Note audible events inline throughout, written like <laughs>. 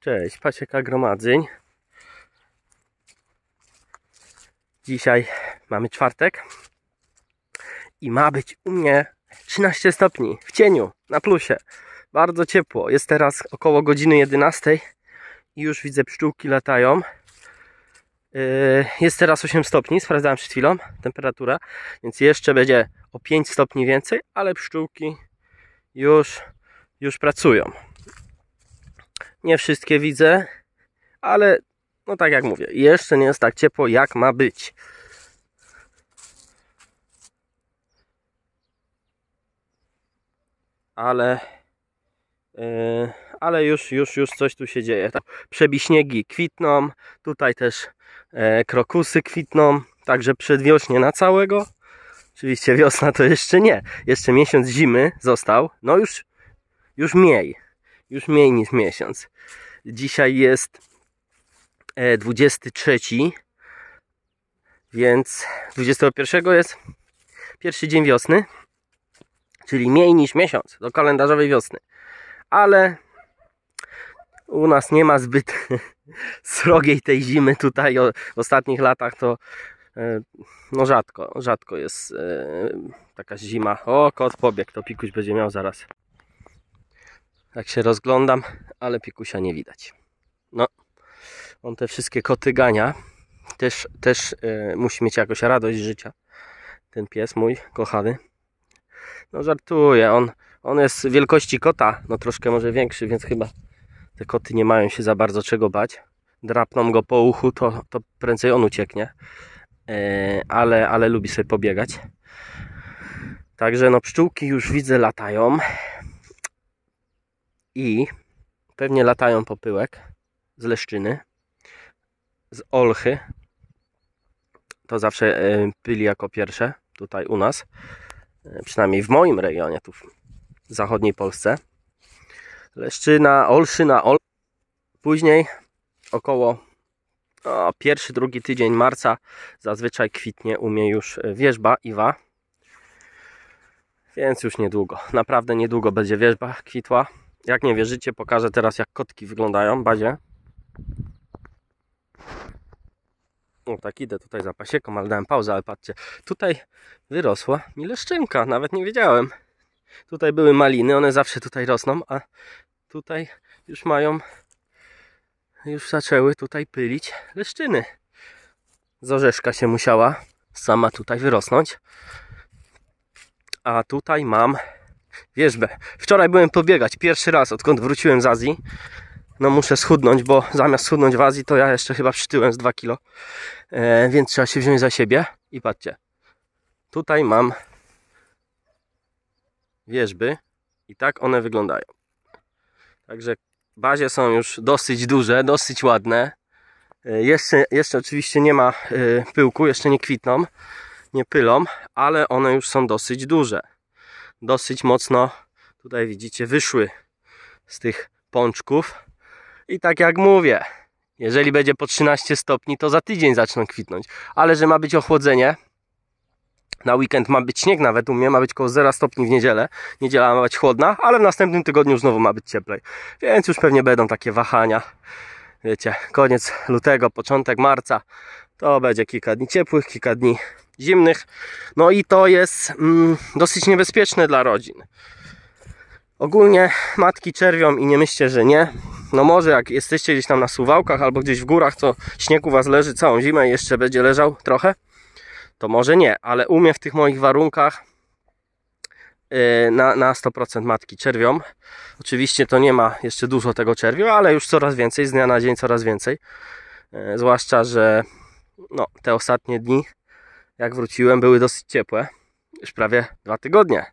Cześć, Pasieka, Gromadzeń. Dzisiaj mamy czwartek i ma być u mnie 13 stopni w cieniu, na plusie. Bardzo ciepło. Jest teraz około godziny 11 i już widzę pszczółki latają. Yy, jest teraz 8 stopni, sprawdzałem przed chwilą temperaturę, więc jeszcze będzie o 5 stopni więcej, ale pszczółki już, już pracują. Nie wszystkie widzę, ale no tak jak mówię, jeszcze nie jest tak ciepło jak ma być. Ale yy, ale już, już, już coś tu się dzieje. Tak, przebiśniegi kwitną, tutaj też e, krokusy kwitną, także przedwiośnie na całego. Oczywiście wiosna to jeszcze nie, jeszcze miesiąc zimy został, no już, już mniej już mniej niż miesiąc. Dzisiaj jest 23, e, więc 21 jest pierwszy dzień wiosny, czyli mniej niż miesiąc do kalendarzowej wiosny. Ale u nas nie ma zbyt <laughs> srogiej tej zimy tutaj w ostatnich latach to e, no rzadko, rzadko jest e, taka zima. O, kot pobiegł, to pikuś będzie miał zaraz jak się rozglądam, ale pikusia nie widać. No, on te wszystkie koty gania. Też, też yy, musi mieć jakoś radość życia. Ten pies mój, kochany. No żartuję, on, on jest wielkości kota, no troszkę może większy, więc chyba te koty nie mają się za bardzo czego bać. Drapną go po uchu, to, to prędzej on ucieknie. Yy, ale, ale lubi sobie pobiegać. Także no pszczółki już widzę latają i pewnie latają popyłek z leszczyny, z olchy. To zawsze e, pyli jako pierwsze tutaj u nas, e, przynajmniej w moim regionie, tu w zachodniej Polsce. Leszczyna, olszyna, ol... Później około o, no, pierwszy, drugi tydzień marca zazwyczaj kwitnie u mnie już e, wierzba iwa. Więc już niedługo, naprawdę niedługo będzie wierzba kwitła. Jak nie wierzycie, pokażę teraz jak kotki wyglądają, bazie. No tak idę tutaj za pasieką, ale dałem pauzę, ale patrzcie, tutaj wyrosła mi leszczynka, nawet nie wiedziałem. Tutaj były maliny, one zawsze tutaj rosną, a tutaj już mają, już zaczęły tutaj pylić leszczyny. Z się musiała sama tutaj wyrosnąć. A tutaj mam wierzbę. Wczoraj byłem pobiegać, pierwszy raz odkąd wróciłem z Azji. No muszę schudnąć, bo zamiast schudnąć w Azji, to ja jeszcze chyba przytyłem z 2 kilo. E, więc trzeba się wziąć za siebie. I patrzcie, tutaj mam wierzby i tak one wyglądają. Także bazie są już dosyć duże, dosyć ładne. E, jeszcze, jeszcze oczywiście nie ma e, pyłku, jeszcze nie kwitną, nie pylą, ale one już są dosyć duże dosyć mocno tutaj widzicie wyszły z tych pączków i tak jak mówię jeżeli będzie po 13 stopni to za tydzień zaczną kwitnąć ale że ma być ochłodzenie na weekend ma być śnieg nawet u mnie, ma być około 0 stopni w niedzielę. Niedziela ma być chłodna, ale w następnym tygodniu znowu ma być cieplej. Więc już pewnie będą takie wahania. Wiecie, koniec lutego, początek marca. To będzie kilka dni ciepłych, kilka dni zimnych. No i to jest mm, dosyć niebezpieczne dla rodzin. Ogólnie matki czerwią i nie myślcie, że nie. No może jak jesteście gdzieś tam na suwałkach albo gdzieś w górach, to śnieg u was leży całą zimę i jeszcze będzie leżał trochę. To może nie, ale u mnie w tych moich warunkach y, na, na 100% matki czerwią. Oczywiście to nie ma jeszcze dużo tego czerwiu, ale już coraz więcej, z dnia na dzień coraz więcej. Y, zwłaszcza, że no, te ostatnie dni jak wróciłem, były dosyć ciepłe. Już prawie dwa tygodnie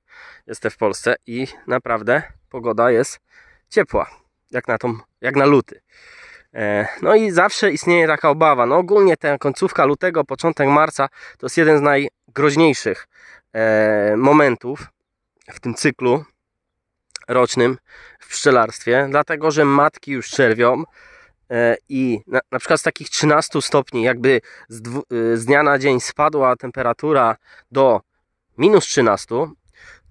jestem w Polsce i naprawdę pogoda jest ciepła, jak na, tą, jak na luty. E, no i zawsze istnieje taka obawa. No ogólnie ta końcówka lutego, początek marca to jest jeden z najgroźniejszych e, momentów w tym cyklu rocznym w pszczelarstwie, dlatego że matki już czerwią, E, i na, na, przykład z takich 13 stopni, jakby z, dwu, e, z, dnia na dzień spadła temperatura do minus 13,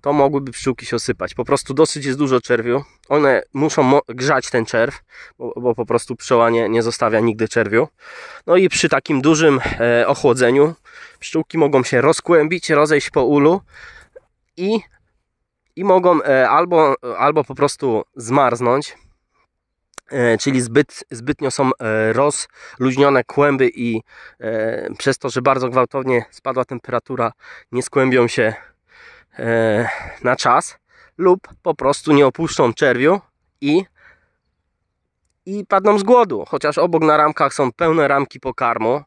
to mogłyby pszczółki się osypać. Po prostu dosyć jest dużo czerwiu. One muszą grzać ten czerw, bo, bo, po prostu pszczoła nie, nie zostawia nigdy czerwiu. No i przy takim dużym e, ochłodzeniu pszczółki mogą się rozkłębić, rozejść po ulu i, i mogą e, albo, albo po prostu zmarznąć, E, czyli zbyt, zbytnio są e, rozluźnione kłęby i e, przez to, że bardzo gwałtownie spadła temperatura, nie skłębią się na czas lub po prostu nie opuszczą czerwiu i, i padną z głodu. Chociaż obok na ramkach są pełne ramki pokarmu,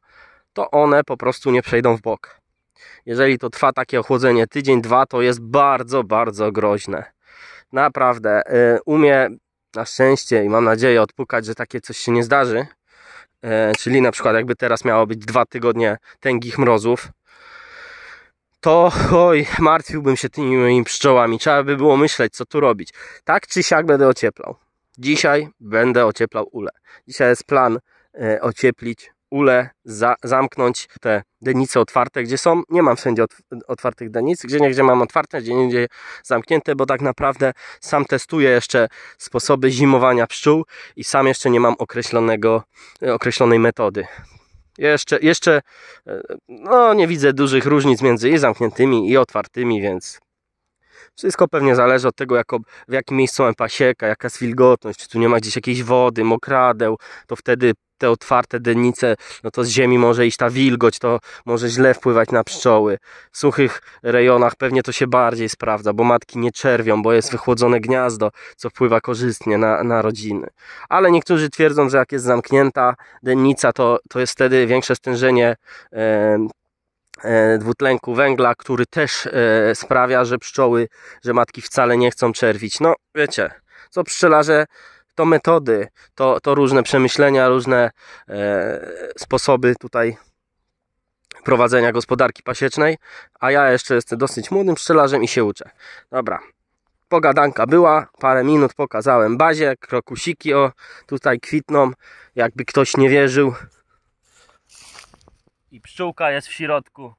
to one po prostu nie przejdą w bok. Jeżeli to trwa takie ochłodzenie tydzień, dwa, to jest bardzo, bardzo groźne. Naprawdę, umie na szczęście i mam nadzieję odpukać, że takie coś się nie zdarzy. E, czyli na przykład jakby teraz miało być dwa tygodnie tęgich mrozów, to oj, martwiłbym się tymi moimi pszczołami. Trzeba by było myśleć, co tu robić. Tak czy siak będę ocieplał. Dzisiaj będę ocieplał ule. Dzisiaj jest plan e, ocieplić ule za, zamknąć te denice otwarte, gdzie są. Nie mam wszędzie otwartych denic, gdzie nie gdzie mam otwarte, gdzie nie zamknięte, bo tak naprawdę sam testuję jeszcze sposoby zimowania pszczół i sam jeszcze nie mam określonego, e, określonej metody. Jeszcze, jeszcze e, no, nie widzę dużych różnic między i zamkniętymi i otwartymi, więc wszystko pewnie zależy od tego, jako, w jakim miejscu mamy pasieka, jaka jest wilgotność, czy tu nie ma gdzieś jakiejś wody, mokradeł, to wtedy te otwarte dennice, no to z ziemi może iść ta wilgoć, to może źle wpływać na pszczoły. W suchych rejonach pewnie to się bardziej sprawdza, bo matki nie czerwią, bo jest wychłodzone gniazdo, co wpływa korzystnie na, na rodziny. Ale niektórzy twierdzą, że jak jest zamknięta dennica, to, to jest wtedy większe stężenie e, E, dwutlenku węgla, który też e, sprawia, że pszczoły, że matki wcale nie chcą czerwić. No wiecie, co pszczelarze to metody, to, to różne przemyślenia, różne e, sposoby tutaj prowadzenia gospodarki pasiecznej, a ja jeszcze jestem dosyć młodym pszczelarzem i się uczę. Dobra, pogadanka była, parę minut pokazałem bazie, krokusiki o tutaj kwitną, jakby ktoś nie wierzył i pszczółka jest w środku.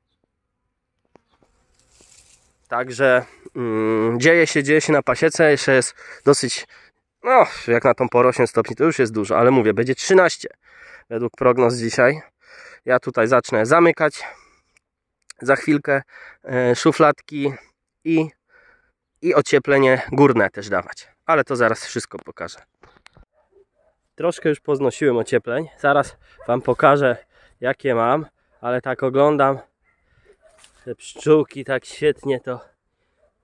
Także mm, dzieje się, dzieje się na pasiece, jeszcze jest dosyć, no jak na tą porę 8 stopni to już jest dużo, ale mówię, będzie 13 według prognoz dzisiaj. Ja tutaj zacznę zamykać za chwilkę y, szufladki i, i ocieplenie górne też dawać. Ale to zaraz wszystko pokażę. Troszkę już poznosiłem ociepleń. Zaraz Wam pokażę jakie mam ale tak oglądam te pszczółki, tak świetnie to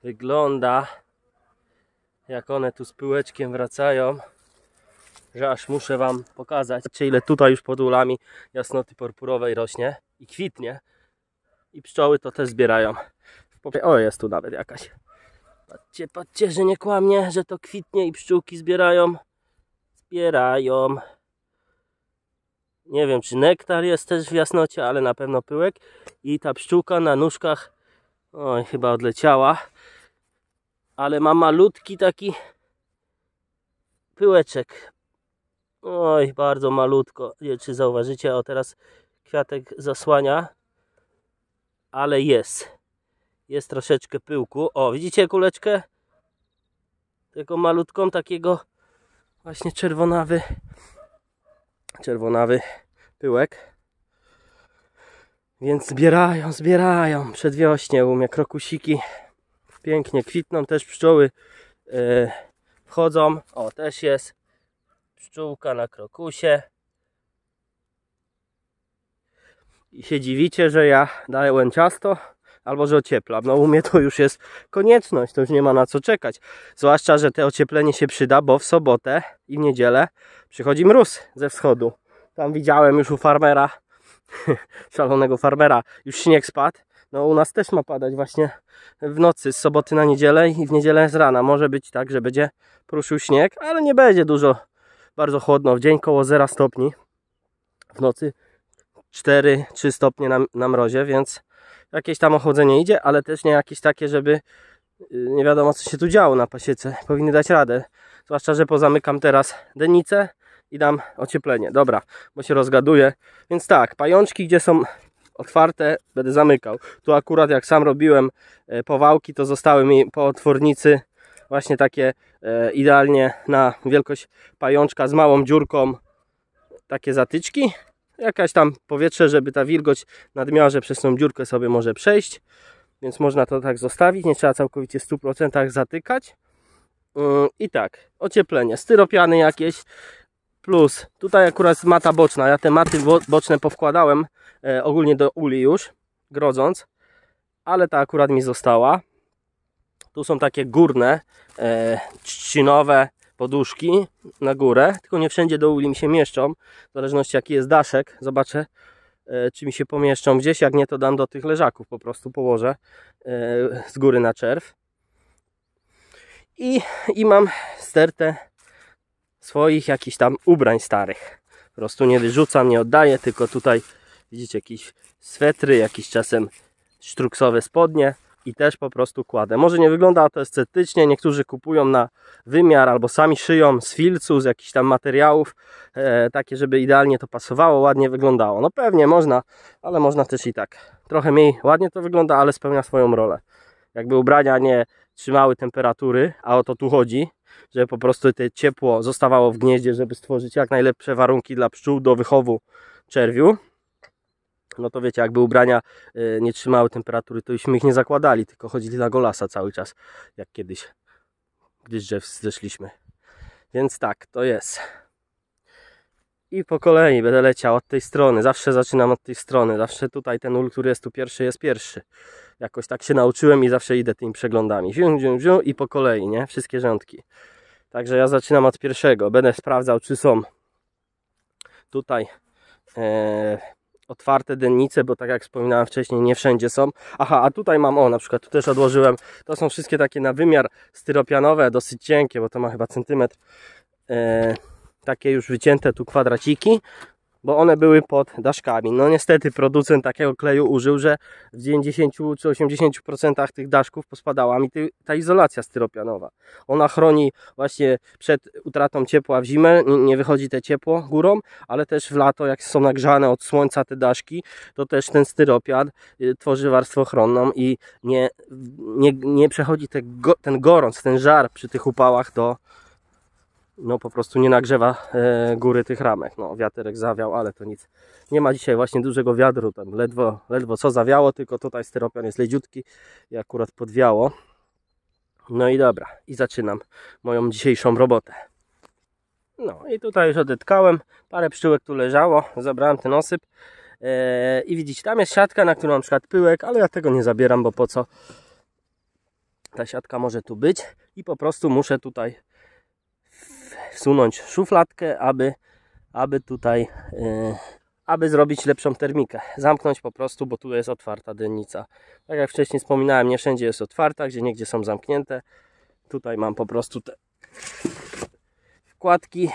wygląda jak one tu z pyłeczkiem wracają że aż muszę Wam pokazać ile tutaj już pod ulami jasnoty purpurowej rośnie i kwitnie i pszczoły to też zbierają o jest tu nawet jakaś patrzcie, patrzcie, że nie kłamie że to kwitnie i pszczółki zbierają zbierają nie wiem czy nektar jest też w jasnocie, ale na pewno pyłek i ta pszczółka na nóżkach oj, chyba odleciała ale ma malutki taki pyłeczek oj, bardzo malutko nie wiem, czy zauważycie, o teraz kwiatek zasłania ale jest jest troszeczkę pyłku, o widzicie kuleczkę? taką malutką, takiego właśnie czerwonawy czerwonawy pyłek. Więc zbierają, zbierają Przed u mnie krokusiki. Pięknie kwitną, też pszczoły yy, wchodzą. O, też jest pszczółka na krokusie. I się dziwicie, że ja dałem ciasto albo że ocieplam. No u mnie to już jest konieczność, to już nie ma na co czekać. Zwłaszcza, że te ocieplenie się przyda, bo w sobotę i w niedzielę przychodzi mróz ze wschodu. Tam widziałem już u farmera, <laughs> szalonego farmera, już śnieg spadł. No u nas też ma padać właśnie w nocy z soboty na niedzielę i w niedzielę z rana. Może być tak, że będzie pruszył śnieg, ale nie będzie dużo. Bardzo chłodno, w dzień koło 0 stopni. W nocy 4-3 stopnie na, na mrozie, więc jakieś tam ochłodzenie idzie, ale też nie jakieś takie, żeby y, nie wiadomo co się tu działo na pasiece. Powinny dać radę. Zwłaszcza, że pozamykam teraz denicę i dam ocieplenie. Dobra, bo się rozgaduję. Więc tak, pajączki, gdzie są otwarte, będę zamykał. Tu akurat jak sam robiłem e, powałki, to zostały mi po otwornicy właśnie takie e, idealnie na wielkość pajączka z małą dziurką takie zatyczki. Jakaś tam powietrze, żeby ta wilgoć nadmiarze przez tą dziurkę sobie może przejść. Więc można to tak zostawić, nie trzeba całkowicie w 100% zatykać. Yy, I tak, ocieplenie, styropiany jakieś, Plus, tutaj akurat jest mata boczna. Ja te maty boczne powkładałem e, ogólnie do uli już, grodząc. Ale ta akurat mi została. Tu są takie górne, e, trzcinowe poduszki na górę. Tylko nie wszędzie do uli mi się mieszczą. W zależności jaki jest daszek. Zobaczę, e, czy mi się pomieszczą gdzieś. Jak nie, to dam do tych leżaków. Po prostu położę e, z góry na czerw. I, i mam stertę swoich jakichś tam ubrań starych. Po prostu nie wyrzucam, nie oddaję, tylko tutaj widzicie jakieś swetry, jakiś czasem sztruksowe spodnie i też po prostu kładę. Może nie wygląda to estetycznie, niektórzy kupują na wymiar albo sami szyją z filcu, z jakichś tam materiałów, e, takie żeby idealnie to pasowało, ładnie wyglądało. No pewnie można, ale można też i tak. Trochę mniej ładnie to wygląda, ale spełnia swoją rolę. Jakby ubrania nie trzymały temperatury, a o to tu chodzi, żeby po prostu to ciepło zostawało w gnieździe, żeby stworzyć jak najlepsze warunki dla pszczół do wychowu czerwiu. No to wiecie, jakby ubrania y, nie trzymały temperatury, to byśmy ich nie zakładali, tylko chodzili na golasa cały czas, jak kiedyś, gdzieś drzew zeszliśmy. Więc tak, to jest. I po kolei będę leciał od tej strony. Zawsze zaczynam od tej strony. Zawsze tutaj ten ul, który jest tu pierwszy, jest pierwszy. Jakoś tak się nauczyłem i zawsze idę tymi przeglądami. Zium, zium, zium i po kolei, nie? Wszystkie rządki. Także ja zaczynam od pierwszego. Będę sprawdzał, czy są tutaj e, otwarte dennice, bo tak jak wspominałem wcześniej, nie wszędzie są. Aha, a tutaj mam, o na przykład tu też odłożyłem, to są wszystkie takie na wymiar styropianowe, dosyć cienkie, bo to ma chyba centymetr. E, takie już wycięte tu kwadraciki, bo one były pod daszkami. No niestety producent takiego kleju użył, że w 90 czy 80% tych daszków pospadała mi ta izolacja styropianowa. Ona chroni właśnie przed utratą ciepła w zimę, nie wychodzi te ciepło górą, ale też w lato, jak są nagrzane od słońca te daszki, to też ten styropian y, tworzy warstwę ochronną i nie, nie, nie przechodzi te, ten gorąc, ten żar przy tych upałach do, no po prostu nie nagrzewa e, góry tych ramek. No wiaterek zawiał, ale to nic. Nie ma dzisiaj właśnie dużego wiadru, tam ledwo, ledwo co zawiało, tylko tutaj styropian jest leciutki i akurat podwiało. No i dobra, i zaczynam moją dzisiejszą robotę. No i tutaj już odetkałem, parę pszczółek tu leżało, zabrałem ten osyp. E, I widzicie, tam jest siatka, na którą mam przykład pyłek, ale ja tego nie zabieram, bo po co? Ta siatka może tu być i po prostu muszę tutaj wsunąć szufladkę, aby, aby tutaj e, aby zrobić lepszą termikę. Zamknąć po prostu, bo tu jest otwarta dennica. Tak jak wcześniej wspominałem, nie wszędzie jest otwarta, gdzie niegdzie są zamknięte. Tutaj mam po prostu te wkładki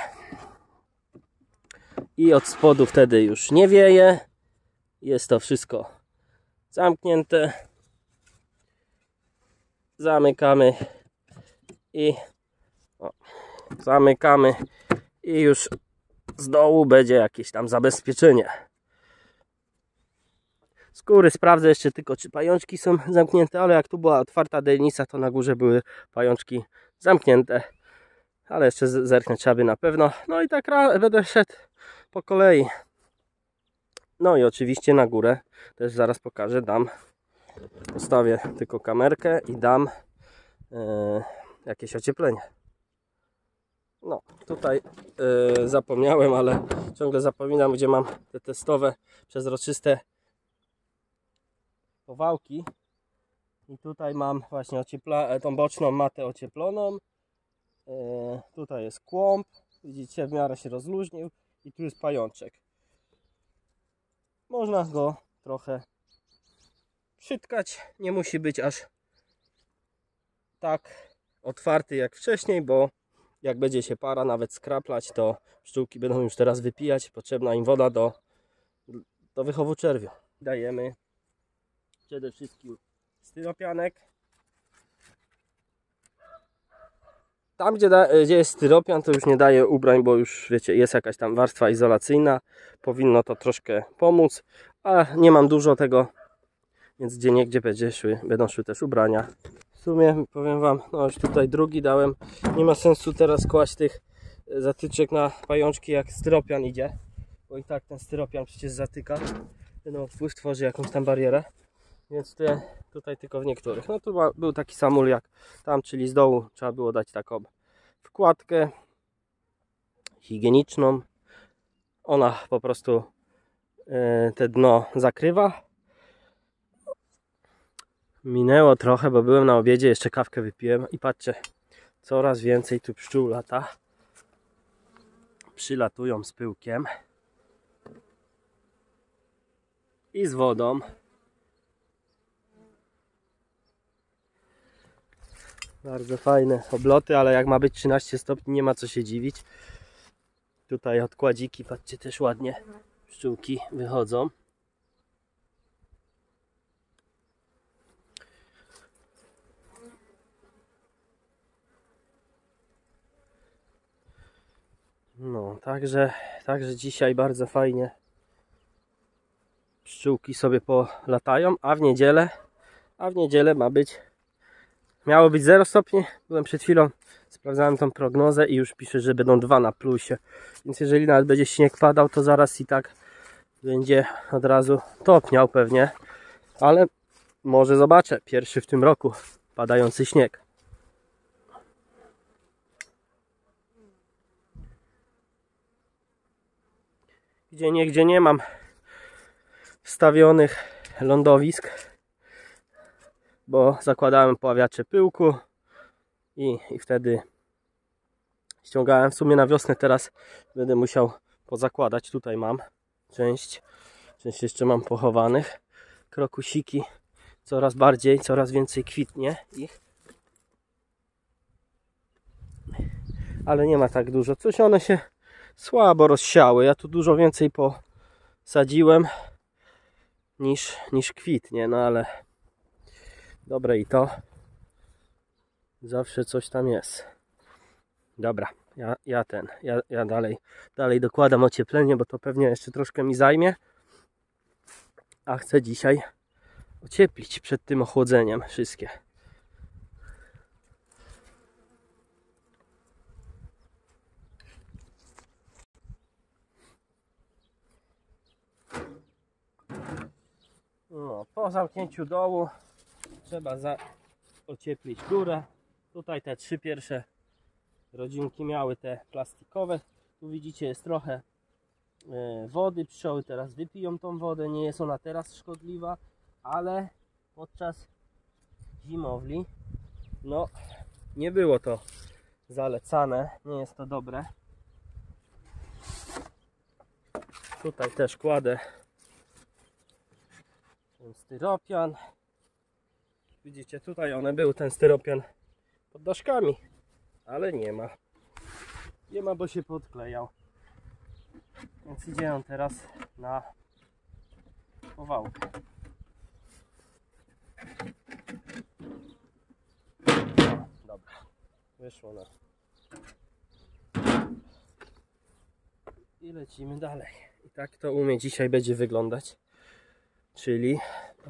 i od spodu wtedy już nie wieje. Jest to wszystko zamknięte. Zamykamy i o zamykamy i już z dołu będzie jakieś tam zabezpieczenie skóry sprawdzę jeszcze tylko czy pajączki są zamknięte ale jak tu była otwarta delnica to na górze były pajączki zamknięte ale jeszcze zerknąć trzeba by na pewno no i tak będę szedł po kolei no i oczywiście na górę też zaraz pokażę dam postawię tylko kamerkę i dam yy, jakieś ocieplenie no, tutaj yy, zapomniałem, ale ciągle zapominam, gdzie mam te testowe, przezroczyste powałki. I tutaj mam właśnie ociepla, e, tą boczną matę ocieploną. Yy, tutaj jest kłąb. Widzicie, w miarę się rozluźnił. I tu jest pajączek. Można go trochę przytkać. Nie musi być aż tak otwarty jak wcześniej, bo jak będzie się para nawet skraplać, to pszczółki będą już teraz wypijać. Potrzebna im woda do, do wychowu czerwiu. Dajemy przede wszystkim styropianek. Tam, gdzie, da, gdzie jest styropian, to już nie daje ubrań, bo już wiecie, jest jakaś tam warstwa izolacyjna. Powinno to troszkę pomóc, a nie mam dużo tego, więc gdzie nie gdzie będą szły też ubrania w sumie powiem Wam, no już tutaj drugi dałem. Nie ma sensu teraz kłaść tych e, zatyczek na pajączki jak styropian idzie. Bo i tak ten styropian przecież zatyka. Ten odpływ tworzy jakąś tam barierę. Więc te, tutaj tylko w niektórych. No tu był taki samul jak tam, czyli z dołu trzeba było dać taką wkładkę higieniczną. Ona po prostu e, te dno zakrywa Minęło trochę, bo byłem na obiedzie, jeszcze kawkę wypiłem i patrzcie, coraz więcej tu pszczół lata. Przylatują z pyłkiem i z wodą. Bardzo fajne obloty, ale jak ma być 13 stopni, nie ma co się dziwić. Tutaj odkładziki, patrzcie, też ładnie pszczółki wychodzą. No, także, także dzisiaj bardzo fajnie pszczółki sobie polatają, a w niedzielę, a w niedzielę ma być, miało być 0 stopni, byłem przed chwilą, sprawdzałem tą prognozę i już pisze, że będą 2 na plusie, więc jeżeli nawet będzie śnieg padał, to zaraz i tak będzie od razu topniał pewnie, ale może zobaczę, pierwszy w tym roku padający śnieg. Gdzie nie, gdzie nie mam wstawionych lądowisk, bo zakładałem poławiacze pyłku i, i wtedy ściągałem. W sumie na wiosnę teraz będę musiał pozakładać. Tutaj mam część, część jeszcze mam pochowanych. Krokusiki coraz bardziej, coraz więcej kwitnie ich. Ale nie ma tak dużo. Coś one się słabo rozsiały. Ja tu dużo więcej posadziłem niż, niż kwitnie, no ale dobre i to. Zawsze coś tam jest. Dobra, ja, ja ten, ja, ja dalej, dalej dokładam ocieplenie, bo to pewnie jeszcze troszkę mi zajmie. A chcę dzisiaj ocieplić przed tym ochłodzeniem wszystkie. No, po zamknięciu dołu trzeba za... ocieplić górę. Tutaj te trzy pierwsze rodzinki miały te plastikowe. Tu widzicie jest trochę e, wody. Pszczoły teraz wypiją tą wodę. Nie jest ona teraz szkodliwa, ale podczas zimowli no nie było to zalecane. Nie jest to dobre. Tutaj też kładę ten styropian. Widzicie, tutaj one były, ten styropian pod daszkami, ale nie ma. Nie ma, bo się podklejał. Więc idzie on teraz na powałkę. Dobra, wyszło na. I lecimy dalej. I tak to umie dzisiaj będzie wyglądać czyli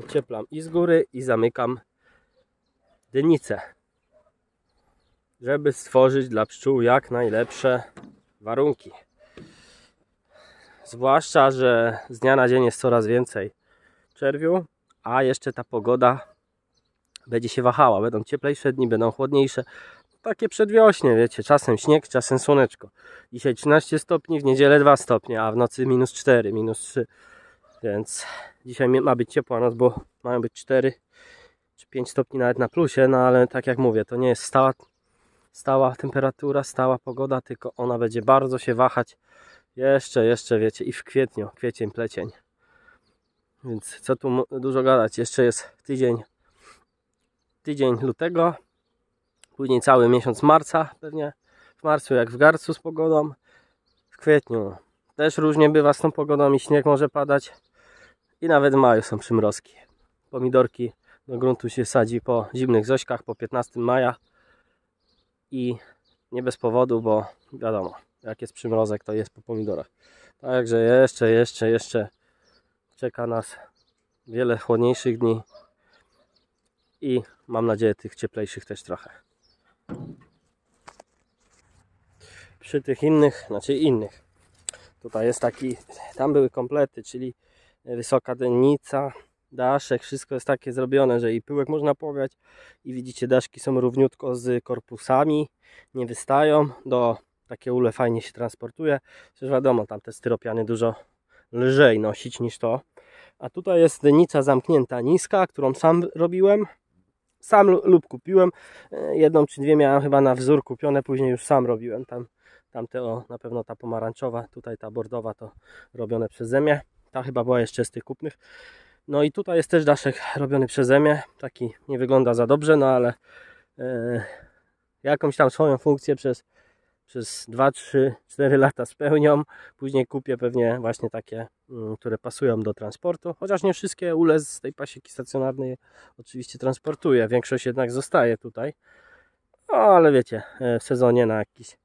ocieplam i z góry i zamykam dynicę żeby stworzyć dla pszczół jak najlepsze warunki zwłaszcza, że z dnia na dzień jest coraz więcej czerwiu a jeszcze ta pogoda będzie się wahała, będą cieplejsze dni, będą chłodniejsze takie przedwiośnie, wiecie, czasem śnieg, czasem słoneczko dzisiaj 13 stopni, w niedzielę 2 stopnie a w nocy minus 4, minus 3 więc dzisiaj ma być ciepła noc, bo mają być 4 czy 5 stopni nawet na plusie, no ale tak jak mówię, to nie jest stała, stała temperatura, stała pogoda, tylko ona będzie bardzo się wahać jeszcze, jeszcze wiecie, i w kwietniu, kwiecień, plecień. Więc co tu dużo gadać, jeszcze jest tydzień, tydzień lutego, później cały miesiąc marca pewnie, w marcu jak w garcu z pogodą, w kwietniu też różnie bywa z tą pogodą i śnieg może padać i nawet w maju są przymrozki. Pomidorki do gruntu się sadzi po zimnych zośkach, po 15 maja i nie bez powodu, bo wiadomo, jak jest przymrozek, to jest po pomidorach. Także jeszcze, jeszcze, jeszcze czeka nas wiele chłodniejszych dni i mam nadzieję tych cieplejszych też trochę. Przy tych innych, znaczy innych, tutaj jest taki, tam były komplety, czyli wysoka dennica, daszek, wszystko jest takie zrobione, że i pyłek można powiać i widzicie daszki są równiutko z korpusami, nie wystają, do takie ule fajnie się transportuje, przecież wiadomo, tam te styropiany dużo lżej nosić niż to. A tutaj jest dynica zamknięta niska, którą sam robiłem, sam lub kupiłem, e, jedną czy dwie miałem chyba na wzór kupione, później już sam robiłem tam. Tamte o, na pewno ta pomarańczowa, tutaj ta bordowa to robione przeze mnie. Ta chyba była jeszcze z tych kupnych. No i tutaj jest też daszek robiony przeze mnie. Taki nie wygląda za dobrze, no ale e, jakąś tam swoją funkcję przez, przez 2, 3, 4 lata spełnią. Później kupię pewnie właśnie takie, mm, które pasują do transportu. Chociaż nie wszystkie ule z tej pasieki stacjonarnej oczywiście transportuję. Większość jednak zostaje tutaj. No, ale wiecie, e, w sezonie na jakiś,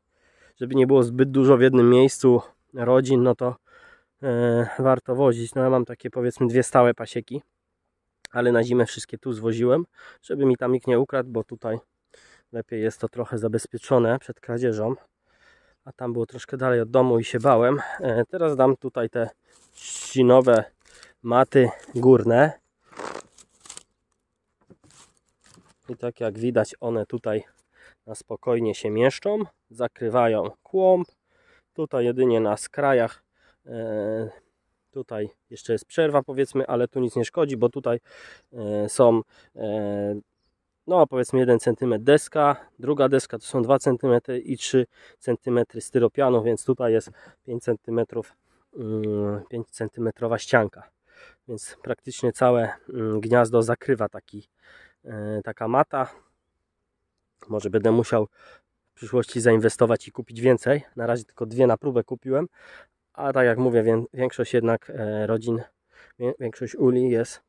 żeby nie było zbyt dużo w jednym miejscu rodzin, no to E, warto wozić. No ja mam takie powiedzmy dwie stałe pasieki, ale na zimę wszystkie tu zwoziłem, żeby mi tam nikt nie ukradł, bo tutaj lepiej jest to trochę zabezpieczone przed kradzieżą. A tam było troszkę dalej od domu i się bałem. E, teraz dam tutaj te ścinowe maty górne. I tak jak widać one tutaj na spokojnie się mieszczą, zakrywają kłąb. Tutaj jedynie na skrajach E, tutaj jeszcze jest przerwa powiedzmy, ale tu nic nie szkodzi, bo tutaj e, są e, no powiedzmy 1 cm deska, druga deska to są 2 cm i 3 cm styropianu, więc tutaj jest 5 cm 5 cm ścianka. Więc praktycznie całe mm, gniazdo zakrywa taki, taka mata. Może będę musiał w przyszłości zainwestować i kupić więcej. Na razie tylko dwie na próbę kupiłem, a tak jak mówię, większość jednak e, rodzin, większość uli jest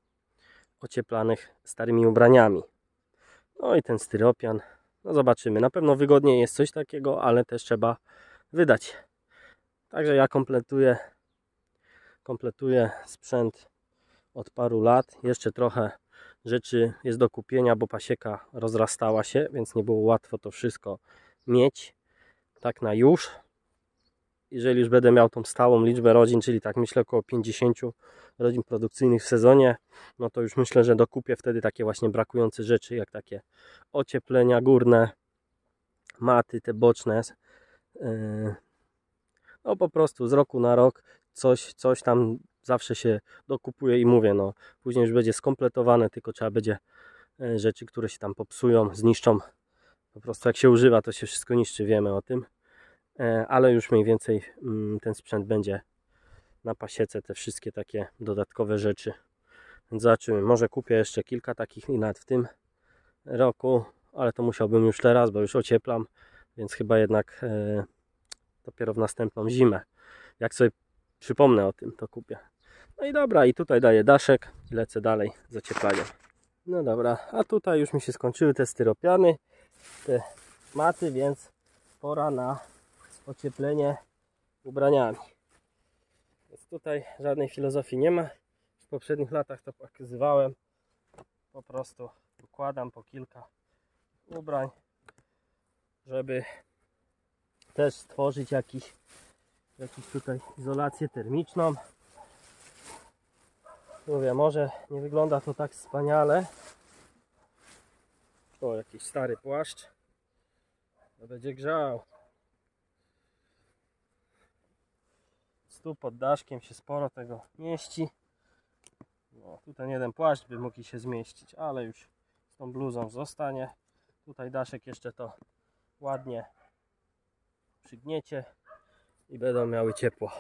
ocieplanych starymi ubraniami. No i ten styropian, no zobaczymy. Na pewno wygodniej jest coś takiego, ale też trzeba wydać. Także ja kompletuję, kompletuję sprzęt od paru lat. Jeszcze trochę rzeczy jest do kupienia, bo pasieka rozrastała się, więc nie było łatwo to wszystko mieć. Tak na już jeżeli już będę miał tą stałą liczbę rodzin, czyli tak myślę około 50 rodzin produkcyjnych w sezonie, no to już myślę, że dokupię wtedy takie właśnie brakujące rzeczy, jak takie ocieplenia górne, maty, te boczne. Yy, no po prostu z roku na rok coś, coś tam zawsze się dokupuje i mówię, no później już będzie skompletowane, tylko trzeba będzie e, rzeczy, które się tam popsują, zniszczą. Po prostu jak się używa, to się wszystko niszczy, wiemy o tym. E, ale już mniej więcej mm, ten sprzęt będzie na pasiece te wszystkie takie dodatkowe rzeczy zobaczymy, może kupię jeszcze kilka takich i nawet w tym roku ale to musiałbym już teraz, bo już ocieplam więc chyba jednak e, dopiero w następną zimę jak sobie przypomnę o tym to kupię no i dobra, i tutaj daję daszek i lecę dalej z ocieplaniem no dobra, a tutaj już mi się skończyły te styropiany te maty, więc pora na ocieplenie ubraniami. Więc tutaj żadnej filozofii nie ma. W poprzednich latach to pokazywałem. Po prostu układam po kilka ubrań, żeby też stworzyć jakiś, jakiś tutaj izolację termiczną. Mówię, może nie wygląda to tak wspaniale. O, jakiś stary płaszcz. To będzie grzał. Tu pod daszkiem się sporo tego mieści. No, tutaj jeden płaszcz by mógł się zmieścić, ale już z tą bluzą zostanie. Tutaj daszek jeszcze to ładnie przygniecie i będą miały ciepło.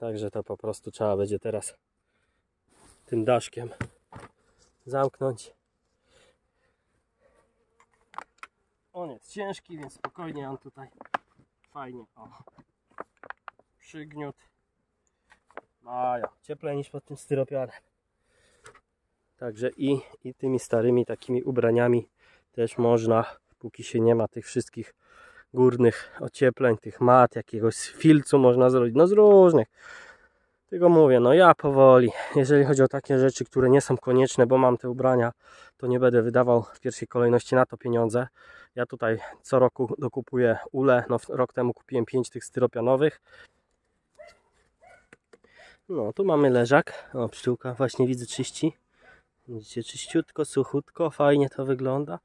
Także to po prostu trzeba będzie teraz tym daszkiem zamknąć. On jest ciężki, więc spokojnie on tutaj fajnie. O przygniót. Maja, cieplej niż pod tym styropianem. Także i, i tymi starymi takimi ubraniami też można, póki się nie ma tych wszystkich górnych ociepleń, tych mat, jakiegoś filcu można zrobić, no z różnych. tego mówię, no ja powoli, jeżeli chodzi o takie rzeczy, które nie są konieczne, bo mam te ubrania, to nie będę wydawał w pierwszej kolejności na to pieniądze. Ja tutaj co roku dokupuję ule, no rok temu kupiłem 5 tych styropianowych, no, tu mamy leżak. O, pszczółka właśnie widzę czyści. Widzicie, czyściutko, suchutko, fajnie to wygląda.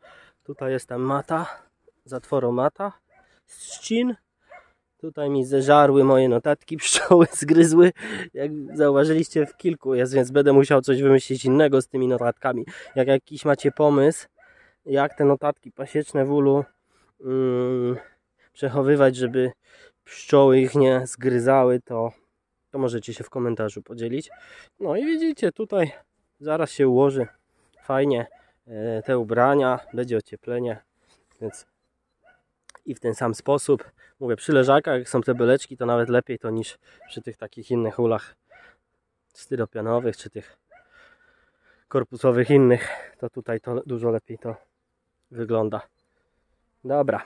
Tutaj jest tam mata, zatworomata z trzcin. Tutaj mi zeżarły moje notatki, <laughs> pszczoły zgryzły, jak zauważyliście w kilku jest, więc będę musiał coś wymyślić innego z tymi notatkami. Jak jakiś macie pomysł, jak te notatki pasieczne w ulu mm, przechowywać, żeby pszczoły ich nie zgryzały, to to możecie się w komentarzu podzielić. No i widzicie, tutaj zaraz się ułoży fajnie e, te ubrania, będzie ocieplenie, więc i w ten sam sposób, mówię, przy leżakach, jak są te beleczki, to nawet lepiej to niż przy tych takich innych ulach styropianowych, czy tych korpusowych innych, to tutaj to dużo lepiej to wygląda. Dobra,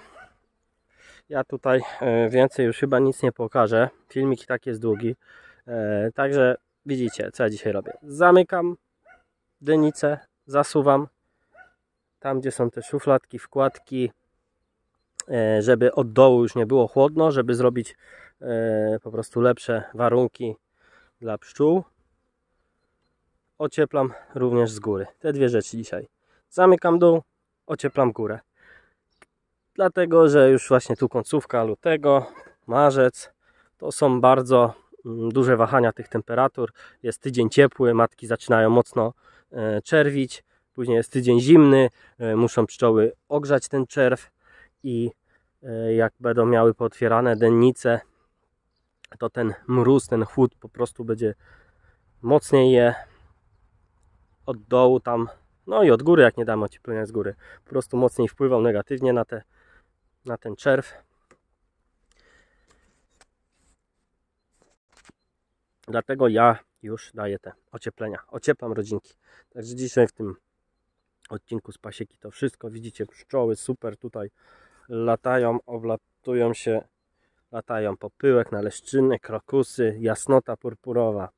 ja tutaj e, więcej już chyba nic nie pokażę. Filmik i tak jest długi. E, także widzicie, co ja dzisiaj robię. Zamykam dynicę, zasuwam tam, gdzie są te szufladki, wkładki, e, żeby od dołu już nie było chłodno, żeby zrobić po prostu lepsze warunki dla pszczół. Ocieplam również z góry. Te dwie rzeczy dzisiaj. Zamykam dół, ocieplam górę dlatego że już właśnie tu końcówka lutego, marzec, to są bardzo mm, duże wahania tych temperatur. Jest tydzień ciepły, matki zaczynają mocno e, czerwić, później jest tydzień zimny, e, muszą pszczoły ogrzać ten czerw i e, jak będą miały pootwierane dennice, to ten mróz, ten chłód po prostu będzie mocniej je od dołu tam, no i od góry, jak nie damy ocieplenia z góry, po prostu mocniej wpływał negatywnie na te na ten czerw. Dlatego ja już daję te ocieplenia, ocieplam rodzinki. Także dzisiaj w tym odcinku z pasieki to wszystko. Widzicie pszczoły super tutaj latają, oblatują się, latają popyłek, naleszczyny, krokusy, jasnota purpurowa,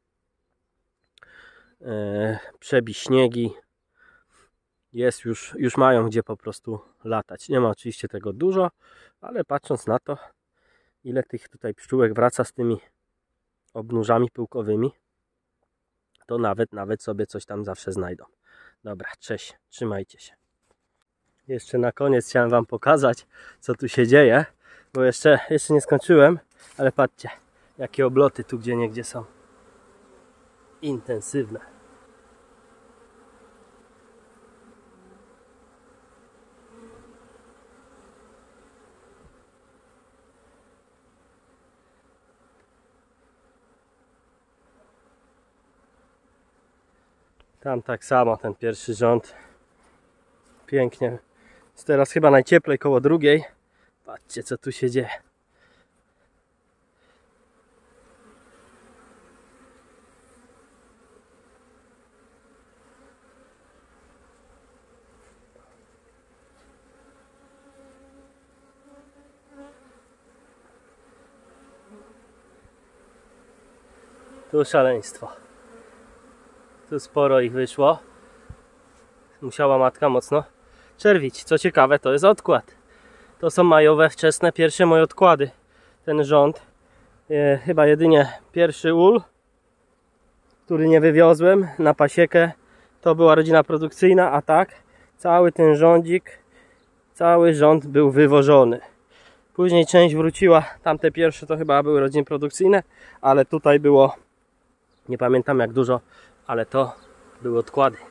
e, przebiśniegi, jest już, już mają gdzie po prostu latać. Nie ma oczywiście tego dużo, ale patrząc na to, ile tych tutaj pszczółek wraca z tymi obnóżami pyłkowymi, to nawet, nawet sobie coś tam zawsze znajdą. Dobra, cześć, trzymajcie się. Jeszcze na koniec chciałem Wam pokazać, co tu się dzieje, bo jeszcze, jeszcze nie skończyłem, ale patrzcie, jakie obloty tu gdzie niegdzie są. Intensywne. Tam tak samo ten pierwszy rząd. Pięknie. Jest teraz chyba najcieplej koło drugiej. Patrzcie co tu się dzieje. Tu szaleństwo. Tu sporo ich wyszło. Musiała matka mocno czerwić. Co ciekawe, to jest odkład. To są majowe wczesne pierwsze moje odkłady. Ten rząd, e, chyba jedynie pierwszy ul, który nie wywiozłem na pasiekę, to była rodzina produkcyjna, a tak cały ten rządzik, cały rząd był wywożony. Później część wróciła, tamte pierwsze to chyba były rodziny produkcyjne, ale tutaj było, nie pamiętam jak dużo, ale to były odkłady.